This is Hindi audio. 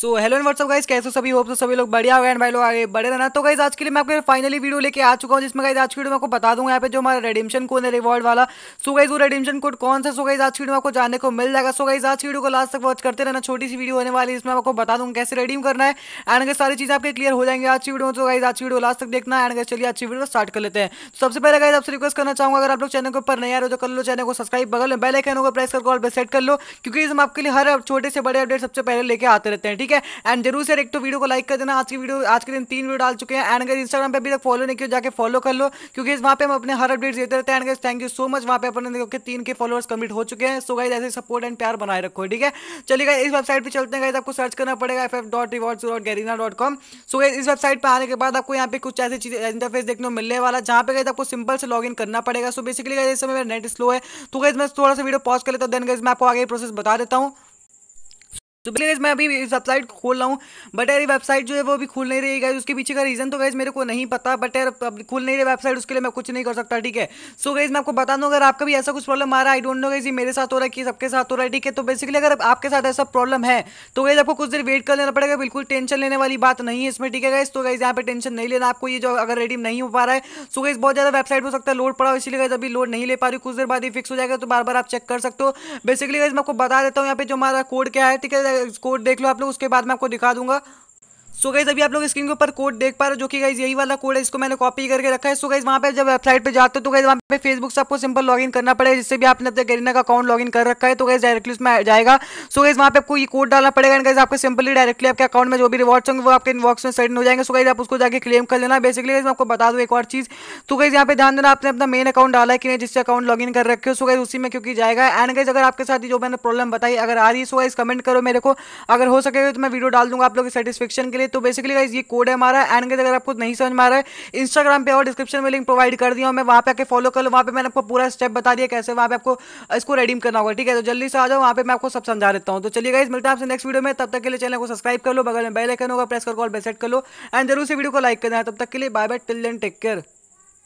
so hello and what's up guys कैसे सभी होप तो सभी लोग बढ़िया हो एंड भाई लोग आगे बढ़े रहना तो गाइस आज के लिए मैं आपके फाइनली वीडियो लेके आ चुका हूँ जिसमें गाइस आज की वीडियो में आपको बता दूंगा यहाँ पे जो हमारा रेडिमशन कोड है रिवॉर्ड वाला सो गाइस वो रेडिमशन कोड कौन सा सो गाइस आज की वीडियो आपको जानने को मिल जाएगा सो गाइस आज की वीडियो को लास्ट तक वॉच करते रहना छोटी सी वीडियो होने वाली है इसमें आपको बता दूंगा कैसे रेडीम करना है एंड अगर सारी चीज़ें आपके क्लियर हो जाएंगे आज की वीडियो में तो गाइस आज की वीडियो लास्ट तक देखना एंड अगर चलिए अच्छी वीडियो स्टार्ट कर लेते हैं सबसे पहले गाइस आपसे रिक्वेस्ट करना चाहूँगा अगर आप लोग चैनल के ऊपर नहीं आ रहे हो तो कर लो चैनल को सब्सक्राइब बगल में बेल आइकन को प्रेस करके ऑल पर सेट कर लो क्योंकि हम आपके लिए हर छोटे से बड़े अपडेट सबसे पहले लेके आते रहते हैं ठीक है एंड जरूर से एक तो वीडियो को लाइक कर देना आज की वीडियो आज के दिन तीन वीडियो डाल चुके हैं एंड अगर इंस्टाग्राम पर अभी तक फॉलो नहीं किया जाकर फॉलो कर लो क्योंकि वहाँ पे हम अपने हर अपडेट्स देते रहते हैं and thank you so much वहाँ पे अपने देखो तीन के फॉलोअर्स कम्प्लीट हो चुके हैं सो गाइज ऐसे सपोर्ट एंड प्यार बनाए रखो ठीक है चलिएगा इस वेबसाइट पर चलते हैं गाइज आपको सर्च करना पड़ेगा F F dot rewards dot Garena dot com so guys इस वेबसाइट पर आने के बाद आपको यहाँ पे कुछ ऐसी चीज इंटरफेस देखने को मिलने वाला जहाँ पे गए आपको सिंपल से लॉग करना पड़ेगा सो बेसिकली गाइज इस समय मेरा नेट स्लो है तो गाइज मैं थोड़ा सा वीडियो पॉज कर लेता हूँ देन गाइज मैं आपको आगे प्रोसेस बता देता हूँ तो बिल्कुल मैं अभी वेबसाइट खोल रहा हूँ बट यार वेबसाइट जो है वो अभी खुल नहीं रही गाइज उसके पीछे का रीज़न तो गाइज मेरे को नहीं पता बट यार अब खुल नहीं रही वेबसाइट उसके लिए मैं कुछ नहीं कर सकता ठीक है सो गाइज मैं आपको बता दूँ अगर आपका भी ऐसा कुछ प्रॉब्लम आ रहा है आई डोंट नो गाइज मेरे साथ हो रहा है कि सबके साथ हो रहा है ठीक है तो बेसिकली अगर आपके साथ ऐसा प्रॉब्लम है तो गाइज आपको कुछ देर वेट कर लेना पड़ेगा बिल्कुल टेंशन लेने वाली बात नहीं है इसमें ठीक है गाइज तो गाइज यहाँ पर टेंशन नहीं लेना आपको ये जो अगर रेडी नहीं हो पा रहा है सो गाइज बहुत ज़्यादा वेबसाइट हो सकता है लोड पड़ा हो इसलिए गाइज अभी लोड नहीं ले पा रही कुछ देर बाद ही फिक्स हो जाएगा तो बार बार आप चेक कर सकते हो बेसिकली गाइज मैं आपको बता देता हूँ यहाँ पे जो हमारा कोड क्या है ठीक है कोड देख लो आप लोग उसके बाद मैं आपको दिखा दूंगा सो गाइज अभी आप लोग स्क्रीन के ऊपर कोड देख पा रहे हो जो कि गाइज यही वाला कोड है इसको मैंने कॉपी करके रखा है सो गाइज वहाँ पे जब वेबसाइट पे जाते हो तो गाइज वहाँ पे फेसबुक से आपको सिंपल लॉगिन करना पड़ेगा जिससे भी आपने अपने गरीना का अकाउंट लॉगिन कर रखा है तो गाइज डायरेक्टली उसमें जाएगा सो गाइज वहाँ पे आपको ये कोड डालना पड़ेगा एंड गाइज आपको सिंपली डायरेक्टली आपके अकाउंट में जो भी रिवॉर्ड्स होंगे वो आपके इनबॉक्स में सेंड हो जाएंगे सो गाइज आप उसको जाकर क्लेम कर लेना बेसिकली गाइज आपको बता दूँ एक और चीज़ तो गाइज यहाँ पे ध्यान देना आपने अपना मेन अकाउंट डाला है कि नहीं जिससे अकाउंट लॉगिन कर रखे हो सो गाइज उसी में क्योंकि जाएगा एंड गाइज अगर आपके साथ जो मैंने प्रॉब्लम बताई अगर आ रही है सो गाइज कमेंट करो मेरे को अगर हो सके तो मैं वीडियो डाल दूंगा आप लोग की सेटिस्फेक्शन के लिए से तो बेसिकली गाइज ये कोड है हमारा एंड अगर आपको नहीं समझ में आ रहा है इंस्टाग्राम पे और डिस्क्रिप्शन में लिंक प्रोवाइड कर दिया मैं वहाँ पे आके फॉलो कर लूँ वहाँ पे मैंने आपको पूरा स्टेप बता दिया कैसे वहाँ पे आपको इसको रेडीम करना होगा ठीक है तो जल्दी से आ जाओ वहाँ पे मैं आपको सब समझा देता हूँ तो चलिए गाइज मिलता है आपसे नेक्स्ट वीडियो में तब तक के लिए चैनल को सब्सक्राइब कर लो बगल में बेल आइकन होगा प्रेस कर कॉल पे सेट कर लो एंड जरूर से वीडियो को लाइक करना है तब तक के लिए bye bye till then take care